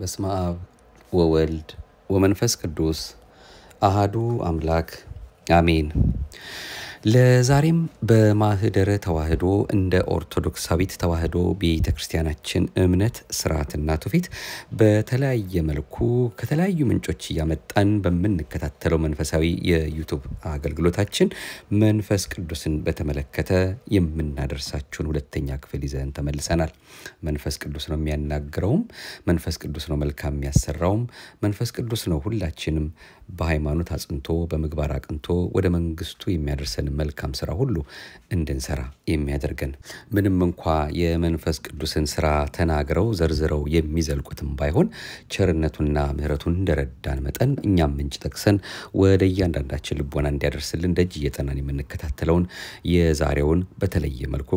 በስመ አብ ወወልድ ወመንፈስ ቅዱስ አሃዱ አምላክ አሜን። ለዛሬም በማህደረ ተዋህዶ እንደ ኦርቶዶክሳዊት ተዋህዶ ቤተ ክርስቲያናችን እምነት ስርዓትና ትውፊት በተለያየ መልኩ ከተለያዩ ምንጮች እያመጣን በምንከታተለው መንፈሳዊ የዩቱብ አገልግሎታችን መንፈስ ቅዱስን በተመለከተ የምናደርሳችሁን ሁለተኛ ክፍል ይዘን ተመልሰናል። መንፈስ ቅዱስ ነው የሚያናግረውም፣ መንፈስ ቅዱስ ነው መልካም የሚያሰራውም፣ መንፈስ ቅዱስ ነው ሁላችንም በሃይማኖት አጽንቶ በምግባር አቅንቶ ወደ መንግስቱ የሚያደርሰን መልካም ስራ ሁሉ እንድንሰራ የሚያደርገን ምንም እንኳ የመንፈስ ቅዱስን ስራ ተናግረው ዘርዝረው የሚዘልቁትም ባይሆን ቸርነቱና ምሕረቱን እንደረዳን መጠን እኛም ምንጭ ጠቅሰን ወደ እያንዳንዳችን ልቦና እንዲያደርስልን ደጅ እየጠናን የምንከታተለውን የዛሬውን በተለየ መልኩ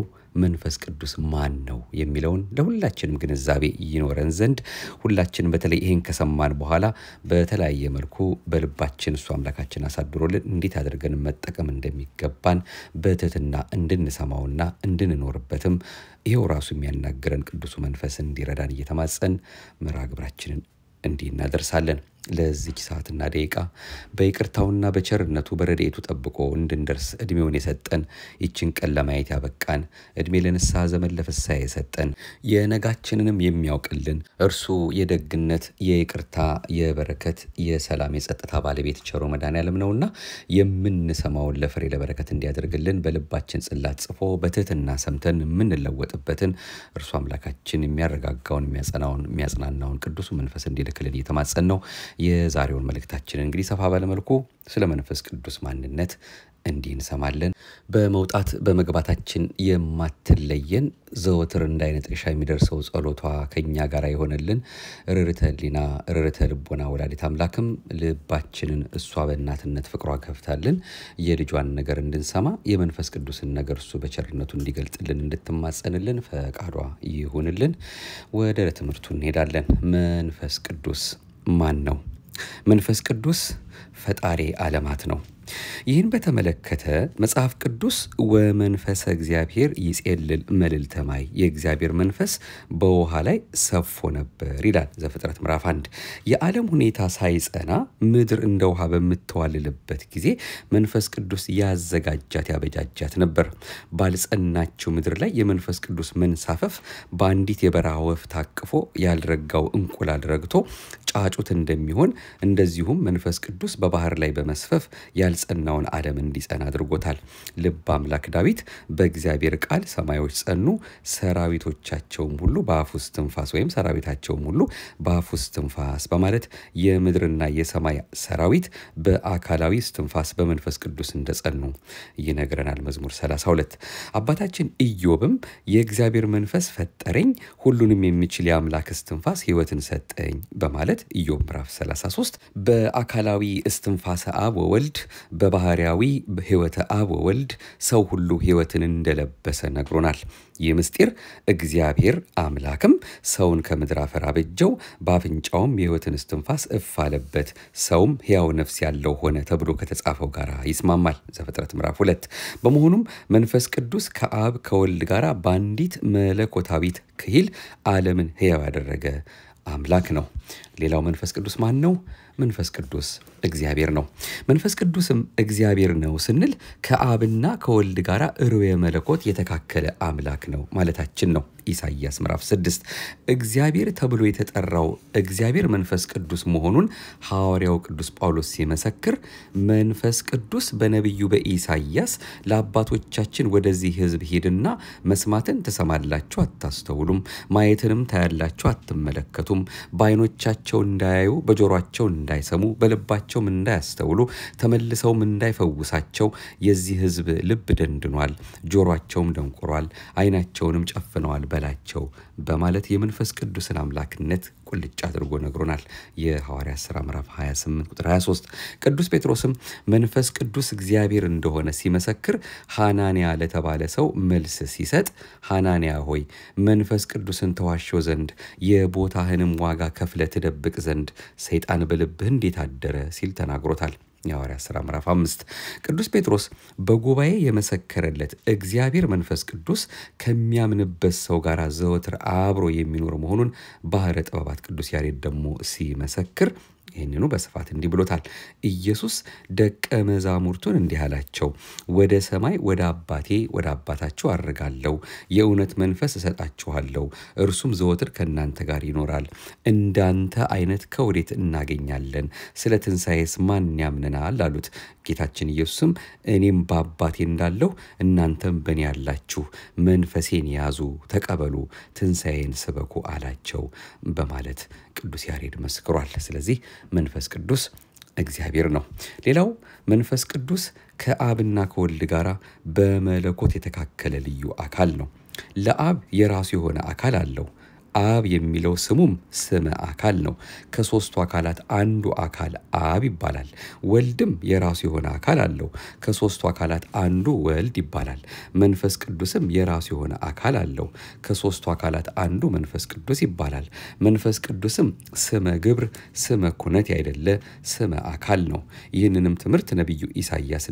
መንፈስ ቅዱስ ማን ነው የሚለውን ለሁላችንም ግንዛቤ ይኖረን ዘንድ ሁላችን በተለይ ይህን ከሰማን በኋላ በተለያየ መልኩ በልባችን እሱ አምላካችን አሳድሮልን እንዴት አድርገን መጠቀም እንደሚገባን በትህትና እንድንሰማውና እንድንኖርበትም ይኸው ራሱ የሚያናግረን ቅዱሱ መንፈስ እንዲረዳን እየተማጸን መርሃ ግብራችንን እንዲህ እናደርሳለን። ለዚች ሰዓትና ደቂቃ በይቅርታውና በቸርነቱ በረድኤቱ ጠብቆ እንድንደርስ እድሜውን የሰጠን ይችን ቀን ለማየት ያበቃን እድሜ ለንስሐ ዘመን ለፍሳ የሰጠን የነጋችንንም የሚያውቅልን እርሱ የደግነት የይቅርታ የበረከት የሰላም የጸጥታ ባለቤት ቸሮ መዳን ያለም ነውና የምንሰማውን ለፍሬ ለበረከት እንዲያደርግልን በልባችን ጽላት ጽፎ በትህትና ሰምተን የምንለወጥበትን እርሱ አምላካችን የሚያረጋጋውን የሚያጸናውን የሚያጽናናውን ቅዱሱ መንፈስ እንዲልክልን እየተማጸን ነው። የዛሬውን መልእክታችን እንግዲህ ሰፋ ባለመልኩ ስለ መንፈስ ቅዱስ ማንነት እንዲህ እንሰማለን። በመውጣት በመግባታችን የማትለየን ዘወትር እንዳይነጥቅሻ የሚደርሰው ጸሎቷ ከኛ ጋር የሆነልን ርርተ ሕሊና ርርተ ልቦና ወላዲት አምላክም ልባችንን እሷ በእናትነት ፍቅሯ ከፍታልን የልጇን ነገር እንድንሰማ የመንፈስ ቅዱስን ነገር እሱ በቸርነቱ እንዲገልጥልን እንድትማጸንልን ፈቃዷ ይሁንልን። ወደ ትምህርቱ እንሄዳለን። መንፈስ ቅዱስ ማን ነው? መንፈስ ቅዱስ ፈጣሪ ዓለማት ነው። ይህን በተመለከተ መጽሐፍ ቅዱስ ወመንፈሰ እግዚአብሔር ይጼልል መልዕልተ ማይ የእግዚአብሔር መንፈስ በውሃ ላይ ሰፎ ነበር ይላል ዘፍጥረት ምዕራፍ አንድ የዓለም ሁኔታ ሳይጸና ምድር እንደ ውሃ በምትዋልልበት ጊዜ መንፈስ ቅዱስ ያዘጋጃት ያበጃጃት ነበር ባልጸናችው ምድር ላይ የመንፈስ ቅዱስ መንሳፈፍ በአንዲት የበረሃ ወፍ ታቅፎ ያልረጋው እንቁላል ረግቶ ጫጩት እንደሚሆን እንደዚሁም መንፈስ ቅዱስ በባህር ላይ በመስፈፍ ያል ያልጸናውን ዓለም እንዲጸና አድርጎታል። ልብ አምላክ ዳዊት በእግዚአብሔር ቃል ሰማዮች ጸኑ፣ ሰራዊቶቻቸውም ሁሉ በአፉስ ትንፋስ ወይም ሰራዊታቸውም ሁሉ በአፉስ ትንፋስ በማለት የምድርና የሰማይ ሰራዊት በአካላዊ ስትንፋስ በመንፈስ ቅዱስ እንደጸኑ ይነግረናል። መዝሙር 32 አባታችን ኢዮብም የእግዚአብሔር መንፈስ ፈጠረኝ፣ ሁሉንም የሚችል የአምላክ እስትንፋስ ህይወትን ሰጠኝ በማለት ኢዮብ ምዕራፍ 33 በአካላዊ እስትንፋሰ አብ ወወልድ በባህርያዊ ሕይወተ አብ ወወልድ ሰው ሁሉ ሕይወትን እንደለበሰ ነግሮናል። ይህ ምስጢር እግዚአብሔር አምላክም ሰውን ከምድር አፈር አበጀው፣ በአፍንጫውም የሕይወትን እስትንፋስ እፍ አለበት፣ ሰውም ሕያው ነፍስ ያለው ሆነ ተብሎ ከተጻፈው ጋር ይስማማል። ዘፍጥረት ምዕራፍ ሁለት በመሆኑም መንፈስ ቅዱስ ከአብ ከወልድ ጋር በአንዲት መለኮታዊት ክሂል ዓለምን ሕያው ያደረገ አምላክ ነው። ሌላው መንፈስ ቅዱስ ማን ነው? መንፈስ ቅዱስ እግዚአብሔር ነው። መንፈስ ቅዱስም እግዚአብሔር ነው ስንል ከአብና ከወልድ ጋር ርዌ መለኮት የተካከለ አምላክ ነው ማለታችን ነው። ኢሳይያስ ምዕራፍ 6 እግዚአብሔር ተብሎ የተጠራው እግዚአብሔር መንፈስ ቅዱስ መሆኑን ሐዋርያው ቅዱስ ጳውሎስ ሲመሰክር መንፈስ ቅዱስ በነቢዩ በኢሳይያስ ለአባቶቻችን ወደዚህ ሕዝብ ሂድና መስማትን ትሰማላችሁ አታስተውሉም፣ ማየትንም ታያላችሁ አትመለከቱም፣ በዓይኖቻቸው እንዳያዩ፣ በጆሮቸው እንዳይሰሙ፣ በልባቸው ራሳቸው እንዳያስተውሉ ተመልሰውም እንዳይፈውሳቸው የዚህ ህዝብ ልብ ደንድኗል፣ ጆሯቸውም ደንቁሯል፣ አይናቸውንም ጨፍነዋል በላቸው በማለት የመንፈስ ቅዱስን አምላክነት ቁልጭ አድርጎ ነግሮናል። የሐዋርያት ሥራ ምዕራፍ 28 ቁጥር 23 ቅዱስ ጴጥሮስም መንፈስ ቅዱስ እግዚአብሔር እንደሆነ ሲመሰክር ሐናንያ ለተባለ ሰው መልስ ሲሰጥ ሐናንያ ሆይ መንፈስ ቅዱስን ተዋሸው ዘንድ የቦታህንም ዋጋ ከፍለ ትደብቅ ዘንድ ሰይጣን በልብህ እንዴት አደረ ሲል ተናግሮታል። የሐዋርያ ሥራ ምዕራፍ አምስት ቅዱስ ጴጥሮስ በጉባኤ የመሰከረለት እግዚአብሔር መንፈስ ቅዱስ ከሚያምንበት ሰው ጋር ዘወትር አብሮ የሚኖር መሆኑን ባህረ ጥበባት ቅዱስ ያሬድ ደግሞ ሲመሰክር ይህንኑ በስፋት እንዲህ ብሎታል። ኢየሱስ ደቀ መዛሙርቱን እንዲህ አላቸው፣ ወደ ሰማይ ወደ አባቴ ወደ አባታችሁ አድርጋለሁ፣ የእውነት መንፈስ እሰጣችኋለሁ፣ እርሱም ዘወትር ከእናንተ ጋር ይኖራል። እንዳንተ አይነት ከወዴት እናገኛለን? ስለ ትንሣኤስ ማን ያምንናል? አሉት። ጌታችን ኢየሱስም እኔም በአባቴ እንዳለሁ እናንተም በእኔ ያላችሁ መንፈሴን ያዙ፣ ተቀበሉ፣ ትንሣኤን ስበኩ አላቸው በማለት ቅዱስ ያሬድ መስክሯል። ስለዚህ መንፈስ ቅዱስ እግዚአብሔር ነው። ሌላው መንፈስ ቅዱስ ከአብና ከወልድ ጋር በመለኮት የተካከለ ልዩ አካል ነው። ለአብ የራሱ የሆነ አካል አለው። አብ የሚለው ስሙም ስመ አካል ነው። ከሶስቱ አካላት አንዱ አካል አብ ይባላል። ወልድም የራሱ የሆነ አካል አለው። ከሶስቱ አካላት አንዱ ወልድ ይባላል። መንፈስ ቅዱስም የራሱ የሆነ አካል አለው። ከሶስቱ አካላት አንዱ መንፈስ ቅዱስ ይባላል። መንፈስ ቅዱስም ስመ ግብር፣ ስመ ኩነት ያይደለ ስመ አካል ነው። ይህንንም ትምህርት ነቢዩ ኢሳያስ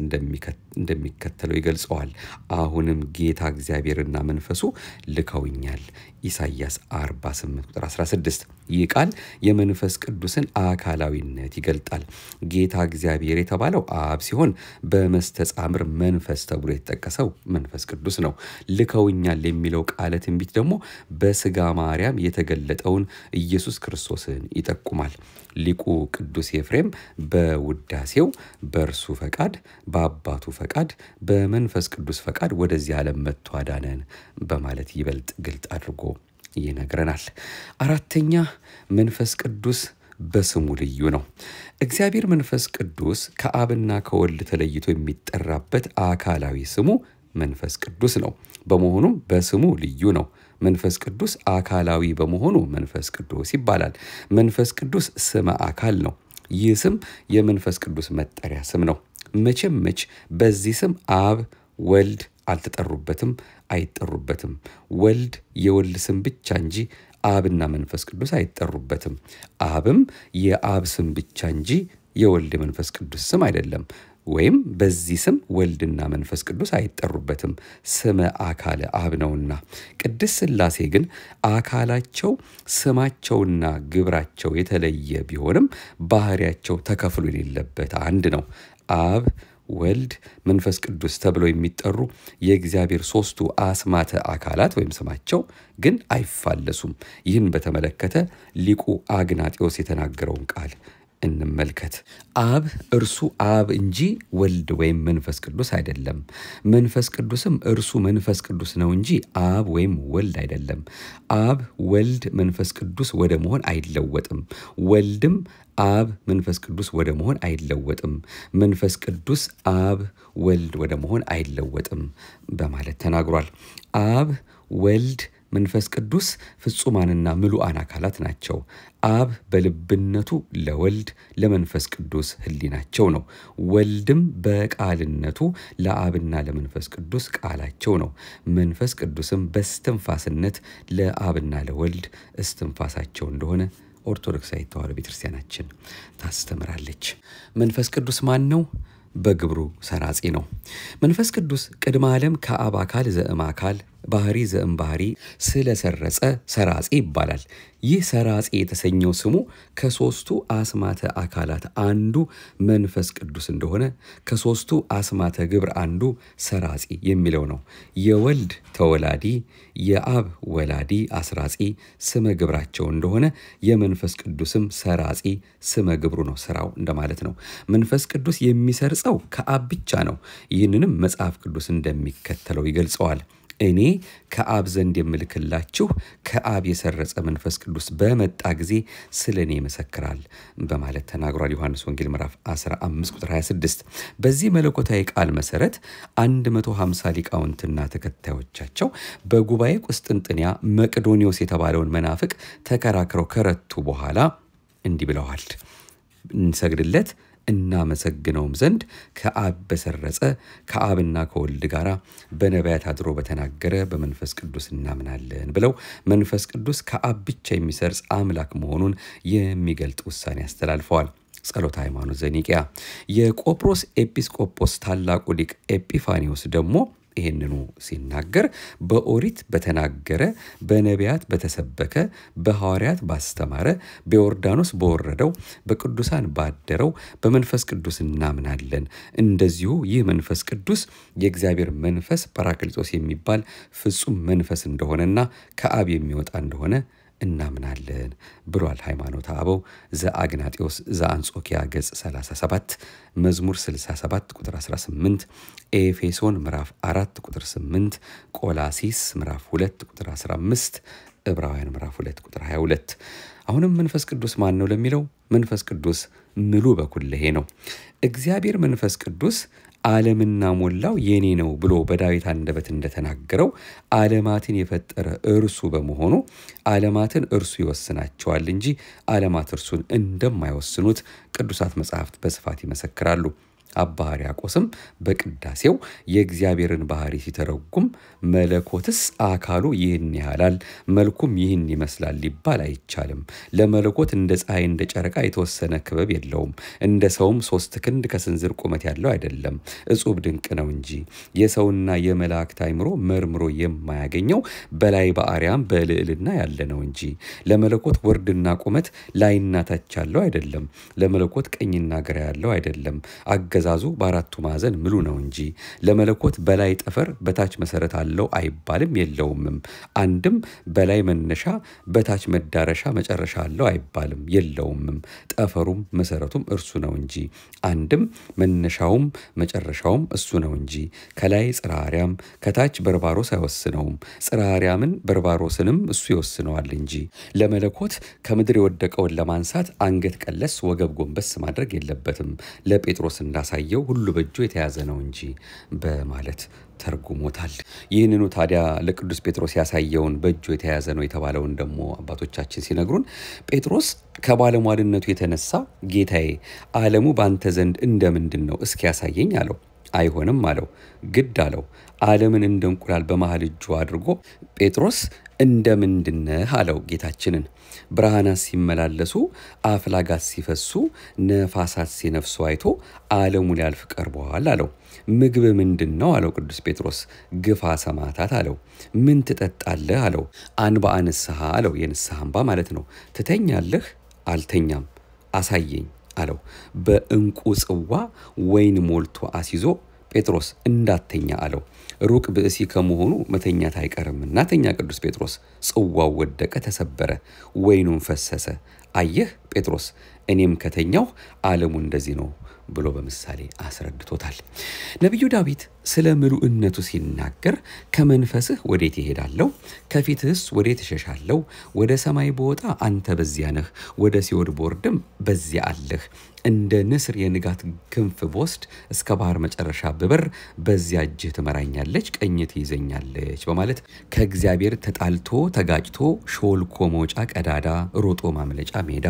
እንደሚከተለው ይገልጸዋል። አሁንም ጌታ እግዚአብሔርና መንፈሱ ልከውኛል ኢሳይያስ 48 ቁጥር 16 ይህ ቃል የመንፈስ ቅዱስን አካላዊነት ይገልጣል። ጌታ እግዚአብሔር የተባለው አብ ሲሆን በመስተጻምር መንፈስ ተብሎ የተጠቀሰው መንፈስ ቅዱስ ነው። ልከውኛል የሚለው ቃለ ትንቢት ደግሞ በስጋ ማርያም የተገለጠውን ኢየሱስ ክርስቶስን ይጠቁማል። ሊቁ ቅዱስ ኤፍሬም በውዳሴው በእርሱ ፈቃድ፣ በአባቱ ፈቃድ፣ በመንፈስ ቅዱስ ፈቃድ ወደዚህ ዓለም መጥቶ አዳነን በማለት ይበልጥ ግልጥ አድርጎ ይነግረናል። አራተኛ መንፈስ ቅዱስ በስሙ ልዩ ነው። እግዚአብሔር መንፈስ ቅዱስ ከአብና ከወልድ ተለይቶ የሚጠራበት አካላዊ ስሙ መንፈስ ቅዱስ ነው። በመሆኑም በስሙ ልዩ ነው። መንፈስ ቅዱስ አካላዊ በመሆኑ መንፈስ ቅዱስ ይባላል። መንፈስ ቅዱስ ስመ አካል ነው። ይህ ስም የመንፈስ ቅዱስ መጠሪያ ስም ነው። መቼም መች በዚህ ስም አብ፣ ወልድ አልተጠሩበትም፣ አይጠሩበትም። ወልድ የወልድ ስም ብቻ እንጂ አብና መንፈስ ቅዱስ አይጠሩበትም። አብም የአብ ስም ብቻ እንጂ የወልድ መንፈስ ቅዱስ ስም አይደለም። ወይም በዚህ ስም ወልድና መንፈስ ቅዱስ አይጠሩበትም፣ ስመ አካለ አብ ነውና። ቅድስት ሥላሴ ግን አካላቸው ስማቸውና ግብራቸው የተለየ ቢሆንም ባህሪያቸው ተከፍሎ የሌለበት አንድ ነው። አብ ወልድ፣ መንፈስ ቅዱስ ተብለው የሚጠሩ የእግዚአብሔር ሶስቱ አስማተ አካላት ወይም ስማቸው ግን አይፋለሱም። ይህን በተመለከተ ሊቁ አግናጢዎስ የተናገረውን ቃል እንመልከት። አብ እርሱ አብ እንጂ ወልድ ወይም መንፈስ ቅዱስ አይደለም። መንፈስ ቅዱስም እርሱ መንፈስ ቅዱስ ነው እንጂ አብ ወይም ወልድ አይደለም። አብ፣ ወልድ፣ መንፈስ ቅዱስ ወደ መሆን አይለወጥም። ወልድም አብ መንፈስ ቅዱስ ወደ መሆን አይለወጥም፣ መንፈስ ቅዱስ አብ ወልድ ወደ መሆን አይለወጥም በማለት ተናግሯል። አብ ወልድ መንፈስ ቅዱስ ፍጹማንና ምሉአን አካላት ናቸው። አብ በልብነቱ ለወልድ ለመንፈስ ቅዱስ ህሊናቸው ነው። ወልድም በቃልነቱ ለአብና ለመንፈስ ቅዱስ ቃላቸው ነው። መንፈስ ቅዱስም በስትንፋስነት ለአብና ለወልድ እስትንፋሳቸው እንደሆነ ኦርቶዶክሳዊ ተዋሕዶ ቤተክርስቲያናችን ታስተምራለች። መንፈስ ቅዱስ ማን ነው? በግብሩ ሰራጺ ነው። መንፈስ ቅዱስ ቅድመ ዓለም ከአብ አካል ዘእም አካል ባህሪ ዘእም ባህሪ ስለሰረጸ ሰራጺ ይባላል። ይህ ሰራጼ የተሰኘው ስሙ ከሶስቱ አስማተ አካላት አንዱ መንፈስ ቅዱስ እንደሆነ ከሶስቱ አስማተ ግብር አንዱ ሰራጺ የሚለው ነው። የወልድ ተወላዲ፣ የአብ ወላዲ አስራፂ ስመ ግብራቸው እንደሆነ የመንፈስ ቅዱስም ሰራፂ ስመ ግብሩ ነው፣ ስራው እንደማለት ነው። መንፈስ ቅዱስ የሚሰርጸው ከአብ ብቻ ነው። ይህንንም መጽሐፍ ቅዱስ እንደሚከተለው ይገልጸዋል። እኔ ከአብ ዘንድ የምልክላችሁ ከአብ የሰረጸ መንፈስ ቅዱስ በመጣ ጊዜ ስለ እኔ ይመሰክራል በማለት ተናግሯል። ዮሐንስ ወንጌል ምዕራፍ 15 ቁጥር 26። በዚህ መለኮታዊ ቃል መሰረት 150 ሊቃውንትና ተከታዮቻቸው በጉባኤ ቁስጥንጥንያ መቅዶኒዎስ የተባለውን መናፍቅ ተከራክረው ከረቱ በኋላ እንዲህ ብለዋል። እንሰግድለት እናመሰግነውም ዘንድ ከአብ በሰረጸ ከአብና ከወልድ ጋር በነቢያት አድሮ በተናገረ በመንፈስ ቅዱስ እናምናለን ብለው መንፈስ ቅዱስ ከአብ ብቻ የሚሰርጽ አምላክ መሆኑን የሚገልጥ ውሳኔ አስተላልፈዋል። ጸሎተ ሃይማኖት ዘኒቅያ የቆጵሮስ ኤጲስቆጶስ ታላቁ ሊቅ ኤጲፋኒዎስ ደግሞ ይህንኑ ሲናገር በኦሪት በተናገረ በነቢያት በተሰበከ በሐዋርያት ባስተማረ በዮርዳኖስ በወረደው በቅዱሳን ባደረው በመንፈስ ቅዱስ እናምናለን። እንደዚሁ ይህ መንፈስ ቅዱስ የእግዚአብሔር መንፈስ ጳራቅሊጦስ የሚባል ፍጹም መንፈስ እንደሆነና ከአብ የሚወጣ እንደሆነ እናምናለን ብሏል ሃይማኖተ አበው ዘአግናጢዎስ ዘአንጾኪያ ገጽ 37 መዝሙር 67 ቁጥር 18 ኤፌሶን ምዕራፍ 4 ቁጥር 8 ቆላሲስ ምዕራፍ 2 ቁጥር 15 ዕብራውያን ምዕራፍ 2 ቁጥር 22 አሁንም መንፈስ ቅዱስ ማን ነው ለሚለው መንፈስ ቅዱስ ምሉ በኩለሄ ነው። እግዚአብሔር መንፈስ ቅዱስ ዓለምና ሞላው የኔ ነው ብሎ በዳዊት አንደበት እንደተናገረው ዓለማትን የፈጠረ እርሱ በመሆኑ ዓለማትን እርሱ ይወስናቸዋል እንጂ ዓለማት እርሱን እንደማይወስኑት ቅዱሳት መጽሐፍት በስፋት ይመሰክራሉ። አባ ሕርያቆስም በቅዳሴው የእግዚአብሔርን ባህሪ ሲተረጉም መለኮትስ አካሉ ይህን ያህላል መልኩም ይህን ይመስላል ሊባል አይቻልም። ለመለኮት እንደ ፀሐይ እንደ ጨረቃ የተወሰነ ክበብ የለውም። እንደ ሰውም ሶስት ክንድ ከስንዝር ቁመት ያለው አይደለም። እጹብ ድንቅ ነው እንጂ የሰውና የመላእክት አይምሮ መርምሮ የማያገኘው በላይ በአርያም በልዕልና ያለ ነው እንጂ ለመለኮት ወርድና ቁመት ላይና ታች ያለው አይደለም። ለመለኮት ቀኝና ግራ ያለው አይደለም። አገ አገዛዙ በአራቱ ማዕዘን ምሉ ነው እንጂ ለመለኮት በላይ ጠፈር በታች መሰረት አለው አይባልም የለውምም። አንድም በላይ መነሻ በታች መዳረሻ መጨረሻ አለው አይባልም የለውምም። ጠፈሩም መሰረቱም እርሱ ነው እንጂ አንድም መነሻውም መጨረሻውም እሱ ነው እንጂ ከላይ ጽራሪያም ከታች በርባሮስ አይወስነውም። ጽራሪያምን በርባሮስንም እሱ ይወስነዋል እንጂ ለመለኮት ከምድር የወደቀውን ለማንሳት አንገት ቀለስ ወገብ ጎንበስ ማድረግ የለበትም። ለጴጥሮስና እንዳሳየው ሁሉ በእጁ የተያዘ ነው እንጂ በማለት ተርጉሞታል። ይህንኑ ታዲያ ለቅዱስ ጴጥሮስ ያሳየውን በእጁ የተያዘ ነው የተባለውን ደግሞ አባቶቻችን ሲነግሩን ጴጥሮስ ከባለሟልነቱ የተነሳ ጌታዬ፣ ዓለሙ በአንተ ዘንድ እንደምንድን ነው እስኪ ያሳየኝ አለው። አይሆንም አለው። ግድ አለው። ዓለምን እንደ እንቁላል በመሀል እጁ አድርጎ ጴጥሮስ እንደ ምንድነህ አለው ጌታችንን። ብርሃናት ሲመላለሱ፣ አፍላጋት ሲፈሱ፣ ነፋሳት ሲነፍሱ አይቶ ዓለሙ ሊያልፍ ቀርበዋል አለው። ምግብ ምንድን ነው አለው ቅዱስ ጴጥሮስ። ግፋ ሰማዕታት አለው። ምን ትጠጣለህ አለው። አንባ አንስሐ አለው። የንስሐ አንባ ማለት ነው። ትተኛለህ? አልተኛም፣ አሳየኝ አለው። በእንቁ ጽዋ ወይን ሞልቶ አስይዞ ጴጥሮስ እንዳተኛ አለው። ሩቅ ብእሲ ከመሆኑ መተኛት አይቀርም ተኛ። ቅዱስ ጴጥሮስ ጽዋው ወደቀ፣ ተሰበረ፣ ወይኑም ፈሰሰ። አየህ ጴጥሮስ እኔም ከተኛው ዓለሙ እንደዚህ ነው ብሎ በምሳሌ አስረድቶታል። ነቢዩ ዳዊት ስለ ምሉእነቱ ሲናገር ከመንፈስህ ወዴት ይሄዳለው? ከፊትህስ ወዴት እሸሻለው? ወደ ሰማይ በወጣ አንተ በዚያ ነህ፣ ወደ ሲኦል ቦርድም በዚያ አለህ። እንደ ንስር የንጋት ክንፍ ብወስድ እስከ ባህር መጨረሻ ብበር፣ በዚያ እጅህ ትመራኛለች፣ ቀኝ ትይዘኛለች በማለት ከእግዚአብሔር ተጣልቶ ተጋጭቶ ሾልኮ መውጫ ቀዳዳ፣ ሮጦ ማምለጫ ሜዳ፣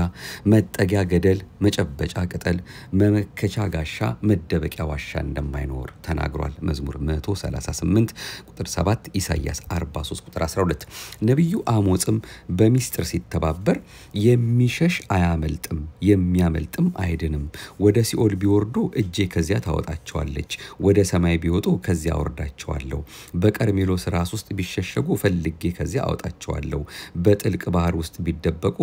መጠጊያ ገደል መጨበጫ ቅጠል፣ መመከቻ ጋሻ፣ መደበቂያ ዋሻ እንደማይኖር ተናግሯል። መዝሙር 138 ቁጥር 7፣ ኢሳያስ 43 ቁጥር 12። ነቢዩ አሞጽም በሚስጥር ሲተባበር የሚሸሽ አያመልጥም፣ የሚያመልጥም አይድንም። ወደ ሲኦል ቢወርዱ እጄ ከዚያ ታወጣቸዋለች፣ ወደ ሰማይ ቢወጡ ከዚያ አወርዳቸዋለሁ። በቀርሜሎስ ራስ ውስጥ ቢሸሸጉ ፈልጌ ከዚያ አወጣቸዋለሁ። በጥልቅ ባህር ውስጥ ቢደበቁ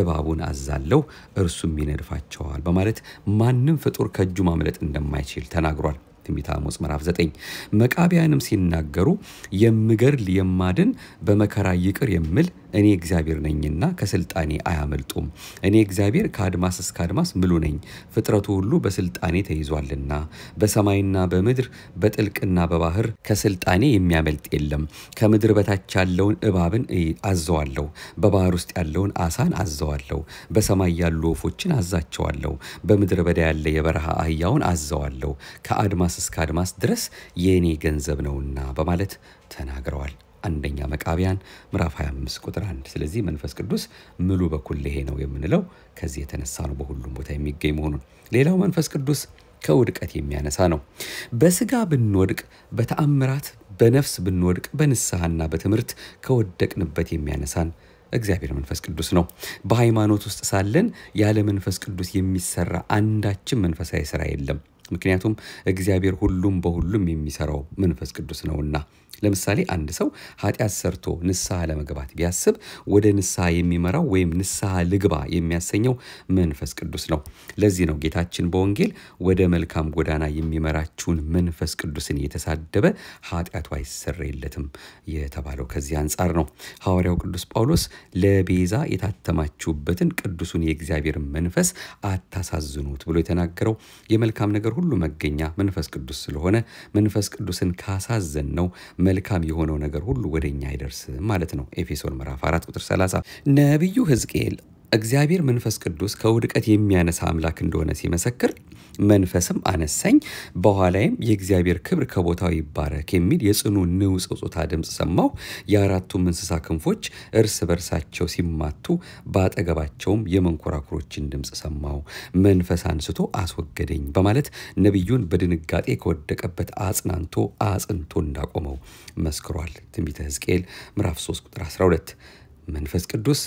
እባቡን አዛለሁ፣ እርሱ እርሱም ይነድፋቸዋል በማለት ማንም ፍጡር ከእጁ ማምለጥ እንደማይችል ተናግሯል። ትንቢተ አሞጽ ምዕራፍ 9 መቃቢያንም ሲናገሩ የምገርል የማድን በመከራ ይቅር የምል እኔ እግዚአብሔር ነኝና ከስልጣኔ አያመልጡም። እኔ እግዚአብሔር ከአድማስ እስከ አድማስ ምሉ ነኝ፣ ፍጥረቱ ሁሉ በስልጣኔ ተይዟልና። በሰማይና በምድር በጥልቅና በባህር ከስልጣኔ የሚያመልጥ የለም። ከምድር በታች ያለውን እባብን አዘዋለሁ፣ በባህር ውስጥ ያለውን አሳን አዘዋለሁ፣ በሰማይ ያሉ ወፎችን አዛቸዋለሁ፣ በምድር በዳ ያለ የበረሃ አህያውን አዘዋለሁ። ከአድማስ እስከ አድማስ ድረስ የእኔ ገንዘብ ነውና በማለት ተናግረዋል። አንደኛ መቃቢያን ምዕራፍ 25 ቁጥር 1። ስለዚህ መንፈስ ቅዱስ ምሉ በኩል ይሄ ነው የምንለው ከዚህ የተነሳ ነው፣ በሁሉም ቦታ የሚገኝ መሆኑን። ሌላው መንፈስ ቅዱስ ከውድቀት የሚያነሳ ነው። በስጋ ብንወድቅ በተአምራት በነፍስ ብንወድቅ በንስሐና በትምህርት ከወደቅንበት የሚያነሳን እግዚአብሔር መንፈስ ቅዱስ ነው። በሃይማኖት ውስጥ ሳለን ያለ መንፈስ ቅዱስ የሚሰራ አንዳችም መንፈሳዊ ስራ የለም። ምክንያቱም እግዚአብሔር ሁሉም በሁሉም የሚሰራው መንፈስ ቅዱስ ነውና ለምሳሌ አንድ ሰው ኃጢአት ሰርቶ ንስሐ ለመግባት ቢያስብ ወደ ንስሐ የሚመራው ወይም ንስሐ ልግባ የሚያሰኘው መንፈስ ቅዱስ ነው። ለዚህ ነው ጌታችን በወንጌል ወደ መልካም ጎዳና የሚመራችሁን መንፈስ ቅዱስን የተሳደበ ኃጢአቱ አይሰረየለትም የተባለው ከዚህ አንጻር ነው። ሐዋርያው ቅዱስ ጳውሎስ ለቤዛ የታተማችሁበትን ቅዱሱን የእግዚአብሔር መንፈስ አታሳዝኑት ብሎ የተናገረው የመልካም ነገር ሁሉ መገኛ መንፈስ ቅዱስ ስለሆነ መንፈስ ቅዱስን ካሳዘን ነው መልካም የሆነው ነገር ሁሉ ወደ እኛ አይደርስም ማለት ነው። ኤፌሶን ምዕራፍ 4 ቁጥር 30 ነቢዩ ህዝቅኤል እግዚአብሔር መንፈስ ቅዱስ ከውድቀት የሚያነሳ አምላክ እንደሆነ ሲመሰክር መንፈስም አነሳኝ፣ በኋላይም የእግዚአብሔር ክብር ከቦታው ይባረክ የሚል የጽኑ ንው ጾታ ድምፅ ሰማሁ። የአራቱም እንስሳ ክንፎች እርስ በርሳቸው ሲማቱ፣ በአጠገባቸውም የመንኮራኩሮችን ድምፅ ሰማሁ። መንፈስ አንስቶ አስወገደኝ በማለት ነቢዩን በድንጋጤ ከወደቀበት አጽናንቶ አጽንቶ እንዳቆመው መስክሯል። ትንቢተ ሕዝቅኤል ምዕራፍ 3 ቁጥር 12 መንፈስ ቅዱስ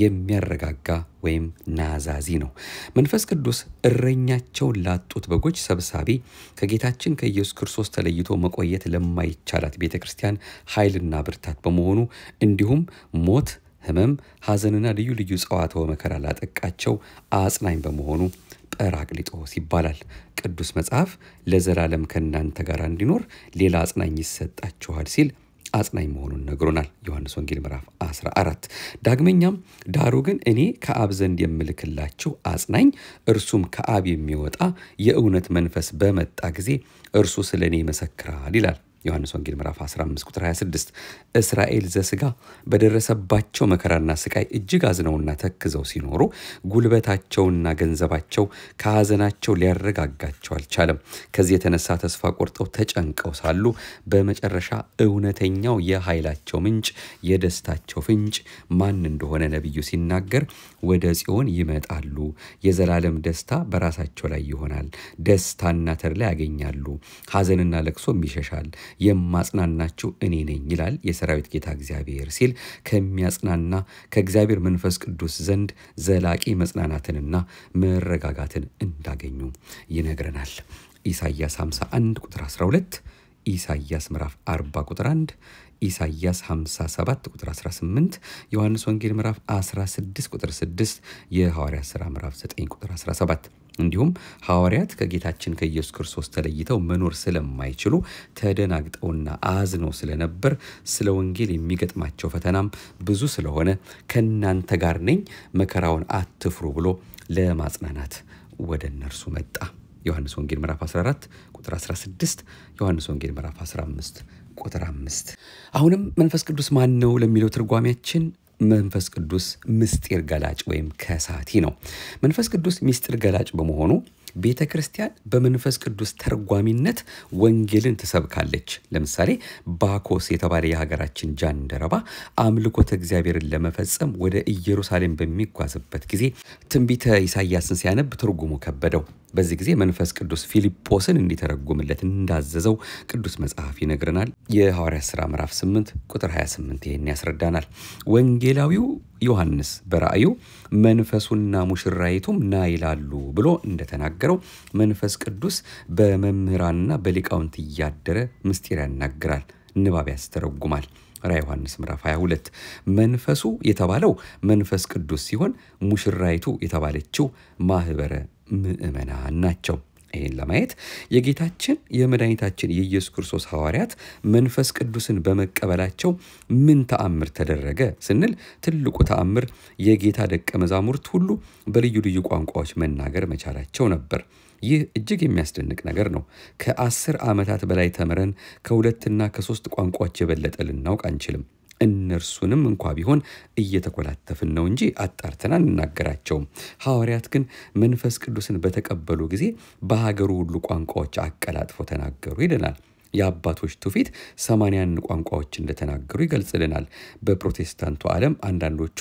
የሚያረጋጋ ወይም ናዛዚ ነው። መንፈስ ቅዱስ እረኛቸውን ላጡት በጎች ሰብሳቢ፣ ከጌታችን ከኢየሱስ ክርስቶስ ተለይቶ መቆየት ለማይቻላት ቤተ ክርስቲያን ኃይልና ብርታት በመሆኑ እንዲሁም ሞት፣ ህመም፣ ሐዘንና ልዩ ልዩ ጸዋትወ መከራ ላጠቃቸው አጽናኝ በመሆኑ ጰራቅሊጦስ ይባላል። ቅዱስ መጽሐፍ ለዘላለም ከእናንተ ጋር እንዲኖር ሌላ አጽናኝ ይሰጣችኋል ሲል አጽናኝ መሆኑን ነግሮናል ዮሐንስ ወንጌል ምዕራፍ 14። ዳግመኛም ዳሩ ግን እኔ ከአብ ዘንድ የምልክላችሁ አጽናኝ እርሱም ከአብ የሚወጣ የእውነት መንፈስ በመጣ ጊዜ እርሱ ስለ እኔ ይመሰክራል ይላል። ዮሐንስ ወንጌል ምዕራፍ 15 ቁጥር 26 እስራኤል ዘስጋ በደረሰባቸው መከራና ስቃይ እጅግ አዝነውና ተክዘው ሲኖሩ ጉልበታቸውና ገንዘባቸው ከሐዘናቸው ሊያረጋጋቸው አልቻለም። ከዚህ የተነሳ ተስፋ ቆርጠው ተጨንቀው ሳሉ በመጨረሻ እውነተኛው የኃይላቸው ምንጭ፣ የደስታቸው ፍንጭ ማን እንደሆነ ነቢዩ ሲናገር ወደ ጽዮን ይመጣሉ፣ የዘላለም ደስታ በራሳቸው ላይ ይሆናል፣ ደስታና ተድላ ያገኛሉ፣ ሐዘንና ለቅሶም ይሸሻል የማጽናናችሁ እኔ ነኝ ይላል የሰራዊት ጌታ እግዚአብሔር ሲል ከሚያጽናና ከእግዚአብሔር መንፈስ ቅዱስ ዘንድ ዘላቂ መጽናናትንና መረጋጋትን እንዳገኙ ይነግረናል። ኢሳይያስ 51 ቁጥር 12 ኢሳይያስ ምዕራፍ 40 ቁጥር 1 ኢሳይያስ 57 ቁጥር 18፣ ዮሐንስ ወንጌል ምዕራፍ 16 ቁጥር 6፣ የሐዋርያት ሥራ ምዕራፍ 9 ቁጥር 17 እንዲሁም ሐዋርያት ከጌታችን ከኢየሱስ ክርስቶስ ተለይተው መኖር ስለማይችሉ ተደናግጠውና አዝነው ስለነበር ስለ ወንጌል የሚገጥማቸው ፈተናም ብዙ ስለሆነ ከእናንተ ጋር ነኝ፣ መከራውን አትፍሩ ብሎ ለማጽናናት ወደ እነርሱ መጣ። ዮሐንስ ወንጌል ምዕራፍ 14 ቁጥር 16፣ ዮሐንስ ወንጌል ምዕራፍ 15 ቁጥር አምስት አሁንም መንፈስ ቅዱስ ማን ነው ለሚለው ትርጓሜያችን መንፈስ ቅዱስ ምስጢር ገላጭ ወይም ከሳቲ ነው። መንፈስ ቅዱስ ምስጢር ገላጭ በመሆኑ ቤተ ክርስቲያን በመንፈስ ቅዱስ ተርጓሚነት ወንጌልን ትሰብካለች። ለምሳሌ ባኮስ የተባለ የሀገራችን ጃንደረባ አምልኮተ እግዚአብሔርን ለመፈጸም ወደ ኢየሩሳሌም በሚጓዝበት ጊዜ ትንቢተ ኢሳያስን ሲያነብ ትርጉሙ ከበደው። በዚህ ጊዜ መንፈስ ቅዱስ ፊልጶስን እንዲተረጉምለት እንዳዘዘው ቅዱስ መጽሐፍ ይነግረናል። የሐዋርያት ሥራ ምዕራፍ 8 ቁጥር 28 ይህን ያስረዳናል። ወንጌላዊው ዮሐንስ በራእዩ መንፈሱና ሙሽራይቱም ና ይላሉ ብሎ እንደተናገረው መንፈስ ቅዱስ በመምህራንና በሊቃውንት እያደረ ምስጢር ያናግራል፣ ንባብ ያስተረጉማል። ራ ዮሐንስ ምዕራፍ 22 መንፈሱ የተባለው መንፈስ ቅዱስ ሲሆን ሙሽራይቱ የተባለችው ማህበረ ምዕመናን ናቸው። ይህን ለማየት የጌታችን የመድኃኒታችን የኢየሱስ ክርስቶስ ሐዋርያት መንፈስ ቅዱስን በመቀበላቸው ምን ተአምር ተደረገ ስንል ትልቁ ተአምር የጌታ ደቀ መዛሙርት ሁሉ በልዩ ልዩ ቋንቋዎች መናገር መቻላቸው ነበር። ይህ እጅግ የሚያስደንቅ ነገር ነው። ከአስር ዓመታት በላይ ተምረን ከሁለትና ከሶስት ቋንቋዎች የበለጠ ልናውቅ አንችልም። እነርሱንም እንኳ ቢሆን እየተኮላተፍን ነው እንጂ አጣርተን አንናገራቸውም። ሐዋርያት ግን መንፈስ ቅዱስን በተቀበሉ ጊዜ በሀገሩ ሁሉ ቋንቋዎች አቀላጥፎ ተናገሩ ይለናል። የአባቶች ትውፊት ሰማንያን ቋንቋዎች እንደተናገሩ ይገልጽልናል። በፕሮቴስታንቱ ዓለም አንዳንዶቹ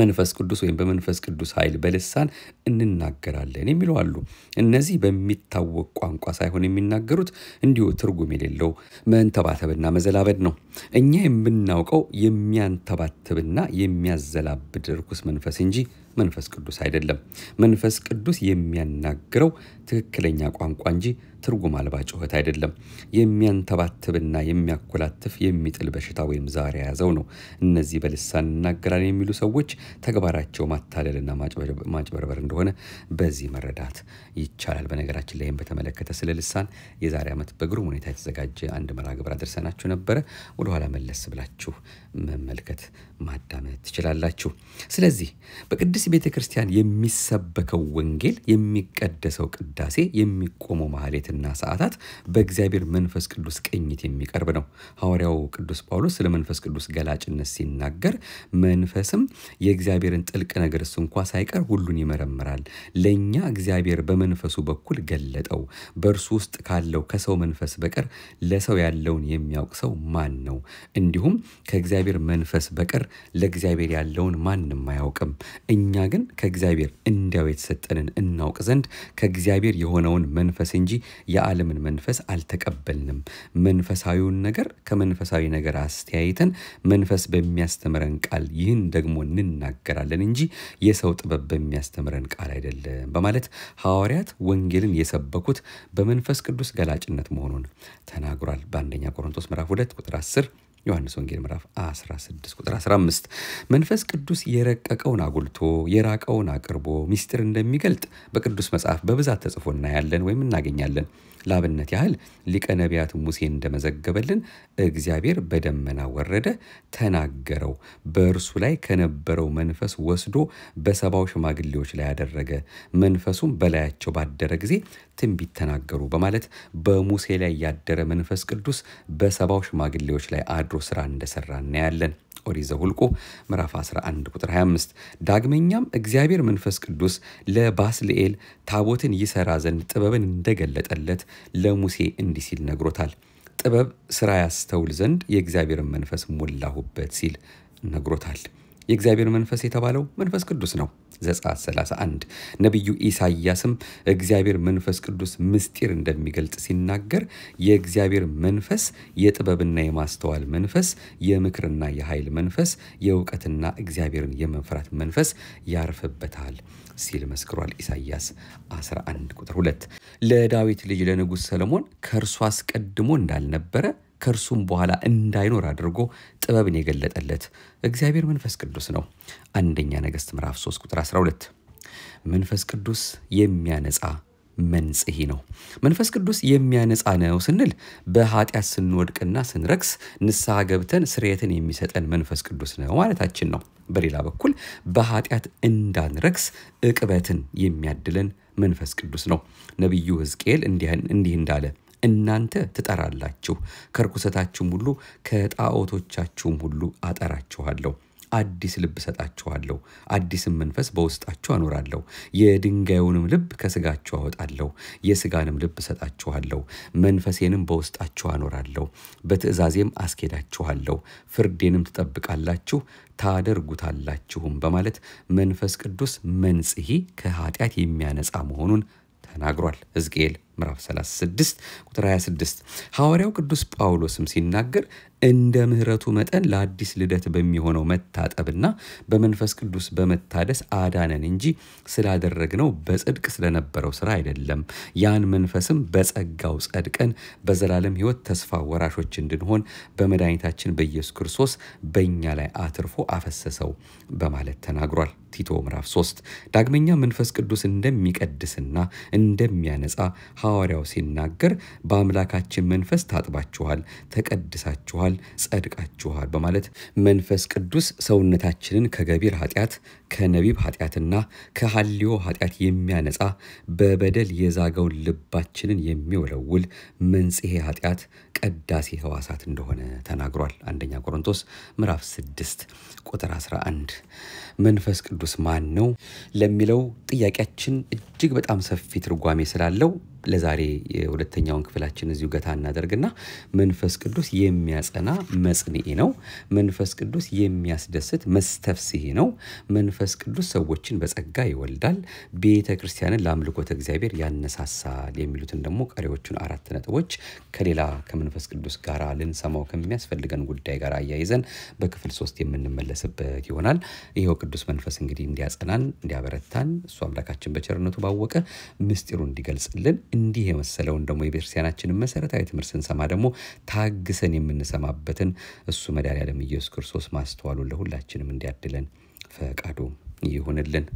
መንፈስ ቅዱስ ወይም በመንፈስ ቅዱስ ኃይል በልሳን እንናገራለን የሚሉ አሉ። እነዚህ በሚታወቅ ቋንቋ ሳይሆን የሚናገሩት እንዲሁ ትርጉም የሌለው መንተባተብና መዘላበድ ነው። እኛ የምናውቀው የሚያንተባትብና የሚያዘላብድ ርኩስ መንፈስ እንጂ መንፈስ ቅዱስ አይደለም። መንፈስ ቅዱስ የሚያናግረው ትክክለኛ ቋንቋ እንጂ ትርጉም አልባ ጩኸት አይደለም። የሚያንተባትብና የሚያኮላትፍ የሚጥል በሽታ ወይም ዛር የያዘው ነው። እነዚህ በልሳን እናገራል የሚሉ ሰዎች ተግባራቸው ማታለልና ማጭበርበር እንደሆነ በዚህ መረዳት ይቻላል። በነገራችን ላይም በተመለከተ ስለ ልሳን የዛሬ ዓመት በግሩም ሁኔታ የተዘጋጀ አንድ መርሃ ግብር አድርሰናችሁ ነበረ። ወደኋላ መለስ ብላችሁ መመልከት ማዳመጥ ትችላላችሁ። ስለዚህ በቅዱስ በዚህ ቤተ ክርስቲያን የሚሰበከው ወንጌል፣ የሚቀደሰው ቅዳሴ፣ የሚቆመው ማህሌትና ሰዓታት በእግዚአብሔር መንፈስ ቅዱስ ቅኝት የሚቀርብ ነው። ሐዋርያው ቅዱስ ጳውሎስ ስለ መንፈስ ቅዱስ ገላጭነት ሲናገር መንፈስም የእግዚአብሔርን ጥልቅ ነገር እሱ እንኳ ሳይቀር ሁሉን ይመረምራል፣ ለእኛ እግዚአብሔር በመንፈሱ በኩል ገለጠው። በእርሱ ውስጥ ካለው ከሰው መንፈስ በቀር ለሰው ያለውን የሚያውቅ ሰው ማን ነው? እንዲሁም ከእግዚአብሔር መንፈስ በቀር ለእግዚአብሔር ያለውን ማንም አያውቅም። እኛ ግን ከእግዚአብሔር እንዲያው የተሰጠንን እናውቅ ዘንድ ከእግዚአብሔር የሆነውን መንፈስ እንጂ የዓለምን መንፈስ አልተቀበልንም። መንፈሳዊውን ነገር ከመንፈሳዊ ነገር አስተያይተን መንፈስ በሚያስተምረን ቃል ይህን ደግሞ እንናገራለን እንጂ የሰው ጥበብ በሚያስተምረን ቃል አይደለም በማለት ሐዋርያት ወንጌልን የሰበኩት በመንፈስ ቅዱስ ገላጭነት መሆኑን ተናግሯል። በአንደኛ ቆሮንቶስ ምዕራፍ 2 ቁጥር 10 ዮሐንስ ወንጌል ምዕራፍ 16 ቁጥር 15 መንፈስ ቅዱስ የረቀቀውን አጉልቶ የራቀውን አቅርቦ ሚስጢር እንደሚገልጥ በቅዱስ መጽሐፍ በብዛት ተጽፎ እናያለን ወይም እናገኛለን። ላብነት ያህል ሊቀ ነቢያት ሙሴ እንደመዘገበልን እግዚአብሔር በደመና ወረደ፣ ተናገረው፣ በእርሱ ላይ ከነበረው መንፈስ ወስዶ በሰባው ሽማግሌዎች ላይ ያደረገ፣ መንፈሱም በላያቸው ባደረ ጊዜ ትንቢት ተናገሩ በማለት በሙሴ ላይ ያደረ መንፈስ ቅዱስ በሰባው ሽማግሌዎች ላይ አድሮ ስራ እንደሰራ እናያለን። ኦሪት ዘኍልቍ ምዕራፍ 11 ቁጥር 25 ዳግመኛም እግዚአብሔር መንፈስ ቅዱስ ለባስልኤል ታቦትን ይሰራ ዘንድ ጥበብን እንደገለጠለት ለሙሴ እንዲህ ሲል ነግሮታል። ጥበብ ስራ ያስተውል ዘንድ የእግዚአብሔርን መንፈስ ሞላሁበት ሲል ነግሮታል። የእግዚአብሔር መንፈስ የተባለው መንፈስ ቅዱስ ነው። ዘጸአት 31 ነቢዩ ኢሳይያስም እግዚአብሔር መንፈስ ቅዱስ ምስጢር እንደሚገልጽ ሲናገር የእግዚአብሔር መንፈስ የጥበብና የማስተዋል መንፈስ፣ የምክርና የኃይል መንፈስ፣ የእውቀትና እግዚአብሔርን የመፍራት መንፈስ ያርፍበታል ሲል መስክሯል። ኢሳይያስ 11 ቁጥር 2 ለዳዊት ልጅ ለንጉሥ ሰለሞን ከእርሱ አስቀድሞ እንዳልነበረ ከእርሱም በኋላ እንዳይኖር አድርጎ ጥበብን የገለጠለት እግዚአብሔር መንፈስ ቅዱስ ነው። አንደኛ ነገሥት ምዕራፍ 3 ቁጥር 12 መንፈስ ቅዱስ የሚያነጻ መንጽሄ ነው። መንፈስ ቅዱስ የሚያነጻ ነው ስንል በኃጢአት ስንወድቅና ስንረክስ ንስሐ ገብተን ስርየትን የሚሰጠን መንፈስ ቅዱስ ነው ማለታችን ነው። በሌላ በኩል በኃጢአት እንዳንረክስ እቅበትን የሚያድለን መንፈስ ቅዱስ ነው። ነቢዩ ሕዝቅኤል እንዲህ እንዳለ እናንተ ትጠራላችሁ፣ ከርኩሰታችሁም ሁሉ ከጣዖቶቻችሁም ሁሉ አጠራችኋለሁ። አዲስ ልብ ሰጣችኋለሁ፣ አዲስም መንፈስ በውስጣችሁ አኖራለሁ። የድንጋዩንም ልብ ከስጋችሁ አወጣለሁ፣ የስጋንም ልብ ሰጣችኋለሁ፣ መንፈሴንም በውስጣችሁ አኖራለሁ፣ በትእዛዜም አስኬዳችኋለሁ። ፍርዴንም ትጠብቃላችሁ፣ ታደርጉታላችሁም በማለት መንፈስ ቅዱስ መንጽሔ ከኃጢአት የሚያነጻ መሆኑን ተናግሯል ሕዝቅኤል ምዕራፍ 36 ቁጥር 26 ሐዋርያው ቅዱስ ጳውሎስም ሲናገር እንደ ምሕረቱ መጠን ለአዲስ ልደት በሚሆነው መታጠብና በመንፈስ ቅዱስ በመታደስ አዳነን እንጂ ስላደረግነው በጽድቅ ስለነበረው ስራ አይደለም። ያን መንፈስም በጸጋው ጸድቀን በዘላለም ሕይወት ተስፋ ወራሾች እንድንሆን በመድኃኒታችን በኢየሱስ ክርስቶስ በእኛ ላይ አትርፎ አፈሰሰው በማለት ተናግሯል። ቲቶ ምዕራፍ 3 ዳግመኛ መንፈስ ቅዱስ እንደሚቀድስና እንደሚያነጻ ሐዋርያው ሲናገር በአምላካችን መንፈስ ታጥባችኋል፣ ተቀድሳችኋል፣ ጸድቃችኋል በማለት መንፈስ ቅዱስ ሰውነታችንን ከገቢር ኃጢአት፣ ከነቢብ ኃጢአትና ከሐልዮ ኃጢአት የሚያነጻ በበደል የዛገውን ልባችንን የሚወለውል መንጽሔ ኃጢአት ቀዳሴ ህዋሳት እንደሆነ ተናግሯል። አንደኛ ቆሮንቶስ ምዕራፍ 6 ቁጥር 11። መንፈስ ቅዱስ ማን ነው ለሚለው ጥያቄያችን እጅግ በጣም ሰፊ ትርጓሜ ስላለው ለዛሬ የሁለተኛውን ክፍላችን እዚሁ ገታ እናደርግና መንፈስ ቅዱስ የሚያጸና መጽንኤ ነው። መንፈስ ቅዱስ የሚያስደስት መስተፍስሄ ነው። መንፈስ ቅዱስ ሰዎችን በጸጋ ይወልዳል፣ ቤተ ክርስቲያንን ለአምልኮተ እግዚአብሔር ያነሳሳል የሚሉትን ደግሞ ቀሪዎቹን አራት ነጥቦች ከሌላ ከመንፈስ ቅዱስ ጋር ልንሰማው ከሚያስፈልገን ጉዳይ ጋር አያይዘን በክፍል ሶስት የምንመለስበት ይሆናል። ይኸው ቅዱስ መንፈስ እንግዲህ እንዲያጸናን፣ እንዲያበረታን እሱ አምላካችን በቸርነቱ ባወቀ ምስጢሩ እንዲገልጽልን እንዲህ የመሰለውን ደግሞ የቤተክርስቲያናችንን መሰረታዊ ትምህርት ስንሰማ ደግሞ ታግሰን የምንሰማበትን እሱ መድኃኔዓለም ኢየሱስ ክርስቶስ ማስተዋሉን ለሁላችንም እንዲያድለን ፈቃዱ ይሁንልን።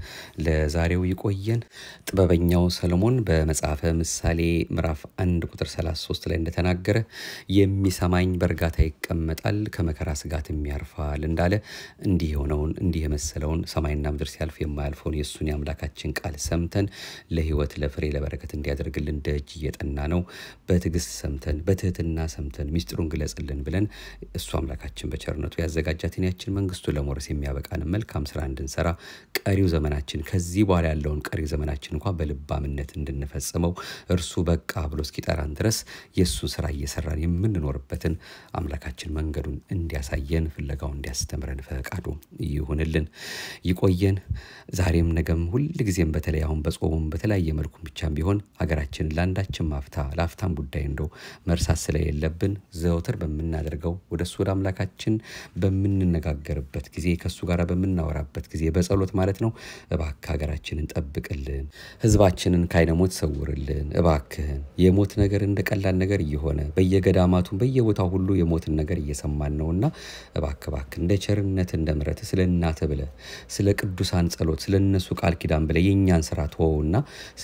ለዛሬው ይቆየን። ጥበበኛው ሰለሞን በመጽሐፈ ምሳሌ ምዕራፍ አንድ ቁጥር 33 ላይ እንደተናገረ የሚሰማኝ በእርጋታ ይቀመጣል፣ ከመከራ ስጋትም ያርፋል እንዳለ እንዲህ የሆነውን እንዲህ የመሰለውን ሰማይና ምድር ሲያልፍ የማያልፈውን የእሱን የአምላካችን ቃል ሰምተን ለህይወት ለፍሬ ለበረከት እንዲያደርግልን ደጅ እየጠና ነው። በትዕግስት ሰምተን በትህትና ሰምተን ሚስጥሩን ግለጽልን ብለን እሱ አምላካችን በቸርነቱ ያዘጋጃትን ያችን መንግስቱ ለመውረስ የሚያበቃንን መልካም ስራ እንድንሰራ ቀሪው ዘመናችን ከዚህ በኋላ ያለውን ቀሪ ዘመናችን እንኳ በልባምነት እንድንፈጽመው እርሱ በቃ ብሎ እስኪጠራን ድረስ የእሱን ስራ እየሰራን የምንኖርበትን አምላካችን መንገዱን እንዲያሳየን ፍለጋው እንዲያስተምረን ፈቃዱ ይሁንልን። ይቆየን። ዛሬም ነገም ሁልጊዜም በተለይ አሁን በጾሙም በተለያየ መልኩም ብቻም ቢሆን ሀገራችንን ለአንዳችን ማፍታ ለአፍታም ጉዳይ እንደው መርሳት ስለሌለብን ዘውትር በምናደርገው ወደ እሱ ወደ አምላካችን በምንነጋገርበት ጊዜ ከእሱ ጋር በምናወራበት ጊዜ በጸሎ ጸሎት ማለት ነው። እባክ ሀገራችንን ጠብቅልን፣ ህዝባችንን ካይነሞት ሰውርልን። እባክህን የሞት ነገር እንደ ቀላል ነገር እየሆነ በየገዳማቱን በየቦታው ሁሉ የሞትን ነገር እየሰማን ነውና እባክ እባክ እንደ ቸርነት እንደ ምረት ስለ እናተ ብለ ስለ ቅዱሳን ጸሎት ስለ እነሱ ቃል ኪዳን ብለ የእኛን ስራ ተወውና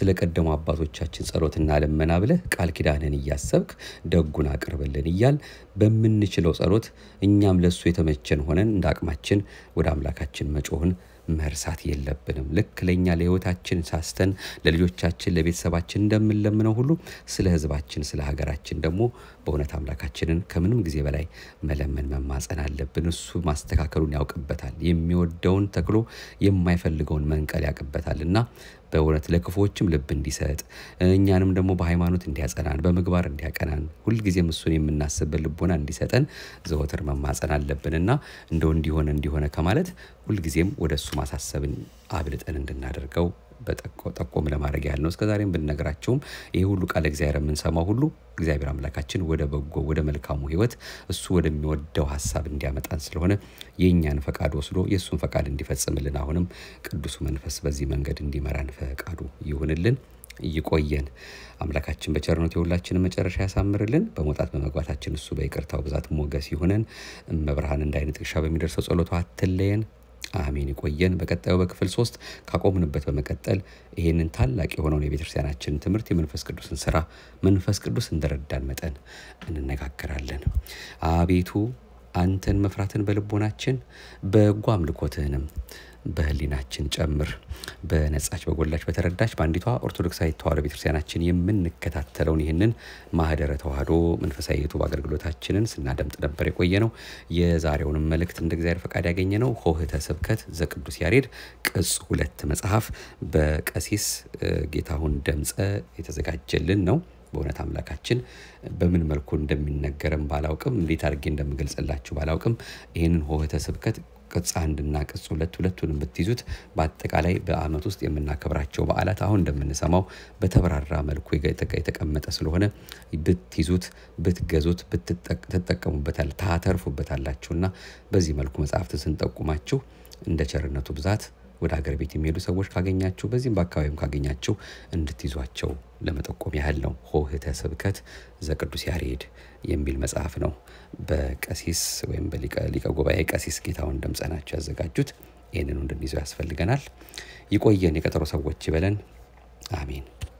ስለ ቀደሙ አባቶቻችን ጸሎትና ልመና ብለ ቃል ኪዳንን እያሰብክ ደጉን አቅርብልን እያል በምንችለው ጸሎት እኛም ለሱ የተመቸን ሆነን እንደ አቅማችን ወደ አምላካችን መጮህን መርሳት የለብንም። ልክ ለእኛ ለህይወታችን ሳስተን ለልጆቻችን፣ ለቤተሰባችን እንደምንለምነው ሁሉ ስለ ህዝባችን፣ ስለ ሀገራችን ደግሞ በእውነት አምላካችንን ከምንም ጊዜ በላይ መለመን መማጸን አለብን። እሱ ማስተካከሉን ያውቅበታል። የሚወደውን ተክሎ የማይፈልገውን መንቀል ያውቅበታል እና በእውነት ለክፎችም ልብ እንዲሰጥ እኛንም ደግሞ በሃይማኖት እንዲያጸናን በምግባር እንዲያቀናን ሁልጊዜም እሱን የምናስብን ልቦና እንዲሰጠን ዘወትር መማጸን አለብንና እንደው እንዲሆነ እንዲሆነ ከማለት ሁልጊዜም ወደ እሱ ማሳሰብን አብልጠን እንድናደርገው በጠቆም ለማድረግ ያህል ነው። እስከዛሬም ብንነግራቸውም ይህ ሁሉ ቃል እግዚአብሔር የምንሰማው ሁሉ እግዚአብሔር አምላካችን ወደ በጎ ወደ መልካሙ ህይወት እሱ ወደሚወደው ሀሳብ እንዲያመጣን ስለሆነ የእኛን ፈቃድ ወስዶ የእሱን ፈቃድ እንዲፈጽምልን አሁንም ቅዱሱ መንፈስ በዚህ መንገድ እንዲመራን ፈቃዱ ይሁንልን። ይቆየን። አምላካችን በቸርነት የሁላችንን መጨረሻ ያሳምርልን። በመውጣት በመግባታችን እሱ በይቅርታው ብዛት ሞገስ ይሁነን። እመብርሃን እንዳይነ ጥቅሻ በሚደርሰው ጸሎቷ አትለየን። አሜን። ይቆየን። በቀጣዩ በክፍል ሶስት ካቆምንበት በመቀጠል ይህንን ታላቅ የሆነውን የቤተክርስቲያናችንን ትምህርት የመንፈስ ቅዱስን ስራ መንፈስ ቅዱስ እንደረዳን መጠን እንነጋገራለን። አቤቱ አንተን መፍራትን በልቦናችን በጎ አምልኮትህንም በህሊናችን ጨምር። በነጻች በጎላች በተረዳች በአንዲቷ ኦርቶዶክሳዊ ተዋህዶ ቤተክርስቲያናችን የምንከታተለውን ይህንን ማህደረ ተዋህዶ መንፈሳዊ ዩቱብ አገልግሎታችንን ስናደምጥ ነበር የቆየ ነው። የዛሬውንም መልእክት እንደ እግዚአብሔር ፈቃድ ያገኘ ነው ሆህተ ስብከት ዘቅዱስ ያሬድ ቅጽ ሁለት መጽሐፍ በቀሲስ ጌታሁን ደምጸ የተዘጋጀልን ነው። በእውነት አምላካችን በምን መልኩ እንደሚነገርም ባላውቅም እንዴት አድርጌ እንደምገልጽላችሁ ባላውቅም ይህንን ሆህተ ስብከት ቅጽ አንድና ቅጽ ሁለት ሁለቱንም ብትይዙት በአጠቃላይ በአመት ውስጥ የምናከብራቸው በዓላት አሁን እንደምንሰማው በተብራራ መልኩ የተቀመጠ ስለሆነ ብትይዙት፣ ብትገዙት፣ ትጠቀሙበታል ታተርፉበታላችሁና በዚህ መልኩ መጽሐፍትን ስንጠቁማችሁ እንደ ቸርነቱ ብዛት ወደ ሀገር ቤት የሚሄዱ ሰዎች ካገኛችሁ፣ በዚህም በአካባቢም ካገኛችሁ እንድትይዟቸው ለመጠቆም ያህል ነው። ሆህተ ስብከት ዘቅዱስ ያሬድ የሚል መጽሐፍ ነው። በቀሲስ ወይም በሊቀ ጉባኤ ቀሲስ ጌታሁን ደምፀ ያዘጋጁት። ይህንኑ እንድንይዘው ያስፈልገናል። ይቆየን፣ የቀጠሮ ሰዎች ይበለን። አሜን።